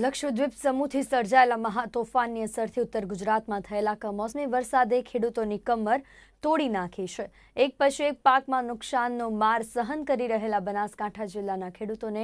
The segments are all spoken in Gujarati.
લક્ષદ્વીપ સમૂહથી સર્જાયેલા મહા તોફાનની અસરથી ઉત્તર ગુજરાતમાં થયેલા કમોસમી વરસાદે ખેડૂતોની કમર તોડી નાખી છે એક પછી એક પાકમાં નુકસાનનો માર સહન કરી રહેલા બનાસકાંઠા જિલ્લાના ખેડૂતોને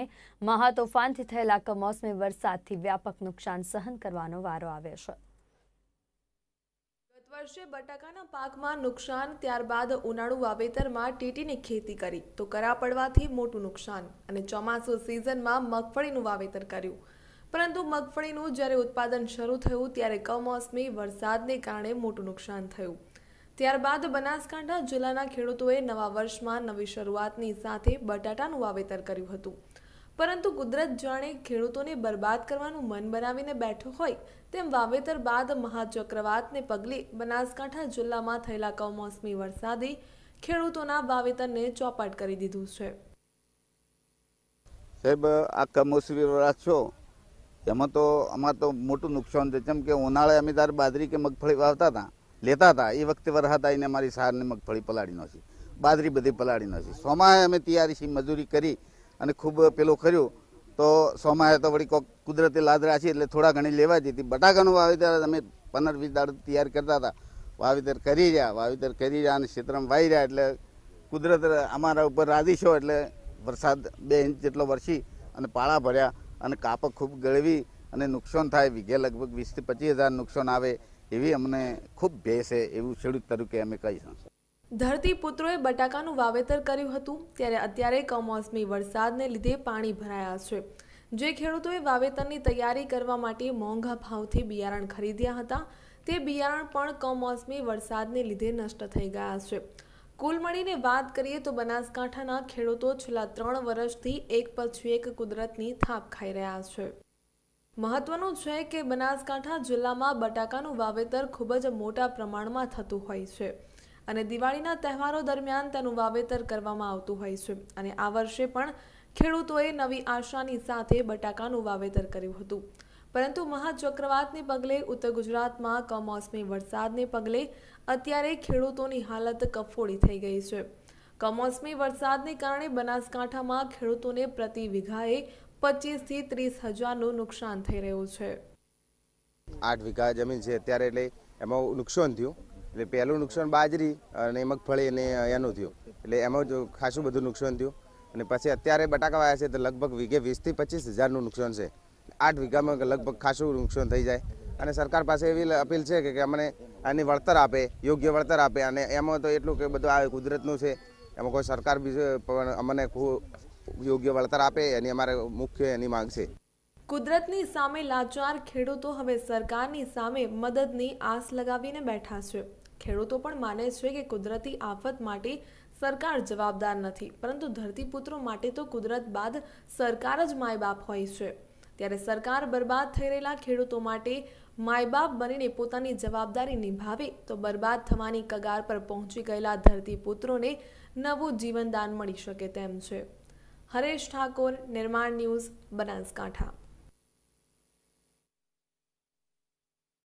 મહા તોફાનથી થયેલા કમોસમી વરસાદથી વ્યાપક નુકસાન સહન કરવાનો વારો આવ્યો છે વર્ષે બટાકાના પાકમાં નુકસાન ત્યારબાદ ઉનાળુ વાવેતરમાં ટીટીની ખેતી કરી તો કરા પડવાથી મોટું નુકસાન અને ચોમાસું સિઝનમાં મગફળીનું વાવેતર કર્યું પરંતુ મગફળીનું જ્યારે ઉત્પાદન શરૂ થયું ત્યારે કમોસમી વરસાદને કારણે મોટું નુકસાન થયું ત્યારબાદ બનાસકાંઠા જિલ્લાના ખેડૂતોએ નવા વર્ષમાં નવી શરૂઆતની સાથે બટાટાનું વાવેતર કર્યું હતું પરંતુ કુદરત જાણે ખેડૂતોને બરબાદ કરવાનું મન બનાવીને બેઠો હોય તેમ વાવેતર બાદ મહાચક્રવાતને પગલે બનાસકાંઠા જિલ્લામાં થયેલા કમોસમી વરસાદે ખેડૂતોના વાવેતરને ચોપાટ કરી દીધું છે સાહેબ આ કમોસમી વરસાદ છો એમાં તો અમારે તો મોટું નુકસાન છે જેમ કે ઉનાળે અમે ત્યારે બાજરી કે મગફળી વાવતા હતા લેતા હતા એ વખતે વરસાદ આવીને અમારી સારને મગફળી પલાળી નાખી બાજરી બધી પલાળી નાખી સોમાએ અમે તૈયારી છીએ મજૂરી કરી અને ખૂબ પેલું કર્યું તો સોમાએ તો વળી કોક કુદરતી લાદ રાખી એટલે થોડા ઘણી લેવા જતી બટાકાનું વાવેતર અમે પંદર વીસ દાડ તૈયાર કરતા હતા વાવેતર કરી રહ્યા વાવેતર કરી રહ્યા અને ક્ષેત્રમાં વાઈ રહ્યા એટલે કુદરત અમારા ઉપર છો એટલે વરસાદ બે ઇંચ જેટલો વરસી અને પાળા ભર્યા અને કાપક ખૂબ ગળવી અને નુકસાન થાય વીઘે લગભગ વીસથી પચીસ હજાર નુકસાન આવે એવી અમને ખૂબ ભેસ છે એવું ખેડૂત તરીકે અમે કહીશું પુત્રોએ બટાકાનું વાવેતર કર્યું હતું ત્યારે અત્યારે કમોસમી વરસાદને લીધે પાણી ભરાયા છે જે ખેડૂતોએ વાવેતરની તૈયારી કરવા માટે મોંઘા ભાવથી બિયારણ ખરીદ્યા હતા તે બિયારણ પણ કમોસમી વરસાદને લીધે નષ્ટ થઈ ગયા છે કુલ મળીને વાત કરીએ તો બનાસકાંઠાના ખેડૂતો છેલ્લા ત્રણ વર્ષથી એક પછી એક કુદરતની થાપ ખાઈ રહ્યા છે મહત્વનું છે કે બનાસકાંઠા જિલ્લામાં બટાકાનું વાવેતર ખૂબ જ મોટા પ્રમાણમાં થતું હોય છે અને દિવાળીના તહેવારો દરમિયાન તેનું વાવેતર કરવામાં આવતું હોય છે અને આ વર્ષે પણ ખેડૂતોએ નવી આશાની સાથે બટાકાનું વાવેતર કર્યું હતું પરંતુ મહાચક્રવાતને પગલે ઉત્તર ગુજરાતમાં કમોસમી વરસાદને પગલે અત્યારે ખેડૂતોની હાલત કફોડી થઈ ગઈ છે કમોસમી વરસાદને કારણે બનાસકાંઠામાં ખેડૂતોને પ્રતિ વીઘાએ પચીસથી ત્રીસ હજારનું નુકસાન થઈ રહ્યું છે આઠ વીઘા જમીન છે અત્યારે એટલે એમાં નુકસાન થયું એટલે પહેલું નુકસાન બાજરી અને મગફળી અને એનું થયું એટલે એમાં જ ખાસું બધું નુકસાન થયું અને પછી અત્યારે બટાકા વાયા છે તો લગભગ વીઘે વીસથી પચીસ હજારનું નુકસાન છે આઠ વીઘામાં લગભગ ખાસું નુકસાન થઈ જાય અને સરકાર પાસે એવી અપીલ છે કે અમને આની વળતર આપે યોગ્ય વળતર આપે અને એમાં તો એટલું કે બધું આ કુદરતનું છે એમાં કોઈ સરકાર બી પણ અમને યોગ્ય વળતર આપે એની અમારે મુખ્ય એની માંગ છે કુદરતની સામે લાચાર ખેડૂતો હવે સરકારની સામે મદદની આસ લગાવીને બેઠા છે ખેડૂતો પણ માને છે કે કુદરતી આફત માટે સરકાર જવાબદાર નથી પરંતુ ધરતીપુત્રો માટે તો કુદરત બાદ સરકાર જ માય બાપ હોય છે ત્યારે સરકાર બરબાદ થઈ રહેલા ખેડૂતો માટે માયબાપ બનીને પોતાની જવાબદારી નિભાવે તો બરબાદ થવાની કગાર પર પહોંચી ગયેલા ધરતીપુત્રોને નવું જીવનદાન મળી શકે તેમ છે હરેશ ઠાકોર નિર્માણ ન્યૂઝ બનાસકાંઠા